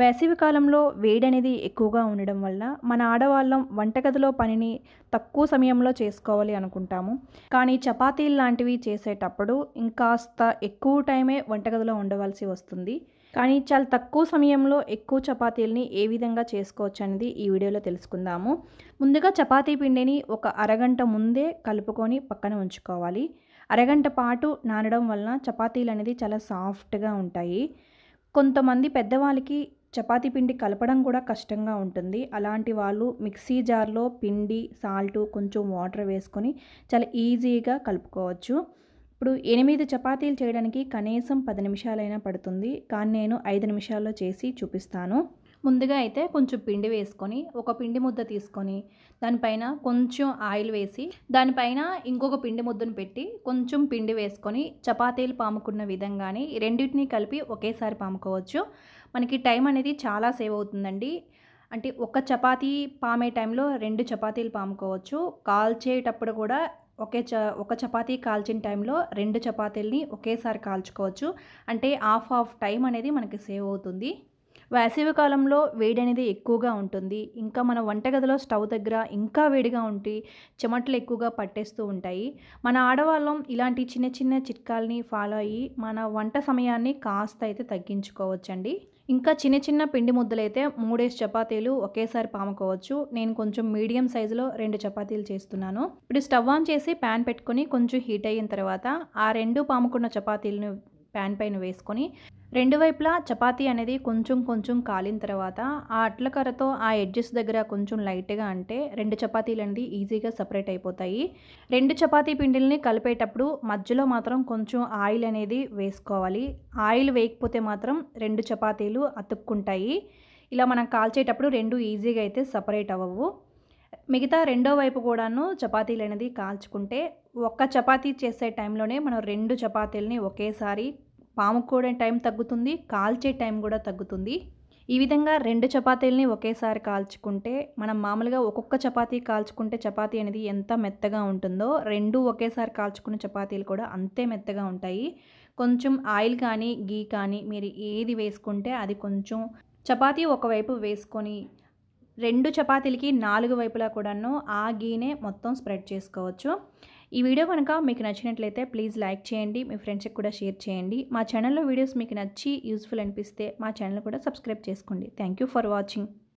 వేసవి కాలంలో వేడనేది ఎక్కువగా ఉండడం వల్ల మన ఆడవాళ్ళం వంటగదిలో పనిని తక్కువ సమయంలో చేసుకోవాలి అనుకుంటాము కానీ చపాతీలు లాంటివి చేసేటప్పుడు ఇంకాస్త ఎక్కువ టైమే వంటగదిలో ఉండవలసి వస్తుంది కానీ చాలా తక్కువ సమయంలో ఎక్కువ చపాతీలని ఏ విధంగా చేసుకోవచ్చు అనేది ఈ వీడియోలో తెలుసుకుందాము ముందుగా చపాతీ పిండిని ఒక అరగంట ముందే కలుపుకొని పక్కన ఉంచుకోవాలి అరగంట పాటు నానడం వలన చపాతీలు అనేది చాలా సాఫ్ట్గా ఉంటాయి కొంతమంది పెద్దవాళ్ళకి చపాతీ పిండి కలపడం కూడా కష్టంగా ఉంటుంది అలాంటి వాళ్ళు మిక్సీ జార్లో పిండి సాల్ట్ కొంచెం వాటర్ వేసుకొని చాలా ఈజీగా కలుపుకోవచ్చు ఇప్పుడు ఎనిమిది చపాతీలు చేయడానికి కనీసం పది నిమిషాలైనా పడుతుంది కానీ నేను ఐదు నిమిషాల్లో చేసి చూపిస్తాను ముందుగా అయితే కొంచెం పిండి వేసుకొని ఒక పిండి ముద్ద తీసుకొని దానిపైన కొంచెం ఆయిల్ వేసి దానిపైన ఇంకొక పిండి ముద్దను పెట్టి కొంచెం పిండి వేసుకొని చపాతీలు పాముకున్న విధంగానే రెండింటిని కలిపి ఒకేసారి పాముకోవచ్చు మనకి టైం అనేది చాలా సేవ్ అవుతుందండి అంటే ఒక చపాతీ పామే టైంలో రెండు చపాతీలు పాముకోవచ్చు కాల్చేటప్పుడు కూడా ఒకే చ ఒక చపాతీ కాల్చిన టైంలో రెండు చపాతీలని ఒకేసారి కాల్చుకోవచ్చు అంటే హాఫ్ హాఫ్ టైం అనేది మనకి సేవ్ అవుతుంది వేసవి కాలంలో వేడి అనేది ఎక్కువగా ఉంటుంది ఇంకా మన వంటగదిలో స్టవ్ దగ్గర ఇంకా వేడిగా ఉండి చెమటలు ఎక్కువగా పట్టేస్తూ ఉంటాయి మన ఆడవాళ్ళం ఇలాంటి చిన్న చిన్న చిట్కాల్ని ఫాలో అయ్యి మన వంట సమయాన్ని కాస్త అయితే తగ్గించుకోవచ్చండి ఇంకా చిన్న చిన్న పిండి ముద్దలైతే మూడేసి చపాతీలు ఒకేసారి పాముకోవచ్చు నేను కొంచెం మీడియం సైజులో రెండు చపాతీలు చేస్తున్నాను ఇప్పుడు స్టవ్ ఆన్ చేసి ప్యాన్ పెట్టుకుని కొంచెం హీట్ అయిన తర్వాత ఆ రెండు పాముకున్న చపాతీలను ప్యాన్ పైన వేసుకొని రెండు వైపులా చపాతీ అనేది కొంచెం కొంచెం కాలిన తర్వాత ఆ అట్లకర్రతో ఆ ఎడ్జెస్ దగ్గర కొంచెం లైట్గా అంటే రెండు చపాతీలు అనేది ఈజీగా సపరేట్ అయిపోతాయి రెండు చపాతీ పిండిల్ని కలిపేటప్పుడు మధ్యలో మాత్రం కొంచెం ఆయిల్ అనేది వేసుకోవాలి ఆయిల్ వేయకపోతే మాత్రం రెండు చపాతీలు అతుక్కుంటాయి ఇలా మనం కాల్చేటప్పుడు రెండు ఈజీగా అయితే సపరేట్ అవ్వవు మిగతా రెండో వైపు కూడాను చపాతీలు అనేది కాల్చుకుంటే ఒక్క చపాతీ చేసే టైంలోనే మనం రెండు చపాతీలని ఒకేసారి పాము కూడే టైం తగ్గుతుంది కాల్చే టైం కూడా తగ్గుతుంది ఈ విధంగా రెండు చపాతీలని ఒకేసారి కాల్చుకుంటే మనం మామూలుగా ఒక్కొక్క చపాతీ కాల్చుకుంటే చపాతీ అనేది ఎంత మెత్తగా ఉంటుందో రెండు ఒకేసారి కాల్చుకున్న చపాతీలు కూడా అంతే మెత్తగా ఉంటాయి కొంచెం ఆయిల్ కానీ గీ కానీ మీరు ఏది వేసుకుంటే అది కొంచెం చపాతీ ఒకవైపు వేసుకొని రెండు చపాతీలకి నాలుగు వైపులా కూడాను ఆ గీనే మొత్తం స్ప్రెడ్ చేసుకోవచ్చు ఈ వీడియో కనుక మీకు నచ్చినట్లయితే ప్లీజ్ లైక్ చేయండి మీ ఫ్రెండ్స్కి కూడా షేర్ చేయండి మా ఛానల్లో వీడియోస్ మీకు నచ్చి యూస్ఫుల్ అనిపిస్తే మా ఛానల్ కూడా సబ్స్క్రైబ్ చేసుకోండి థ్యాంక్ ఫర్ వాచింగ్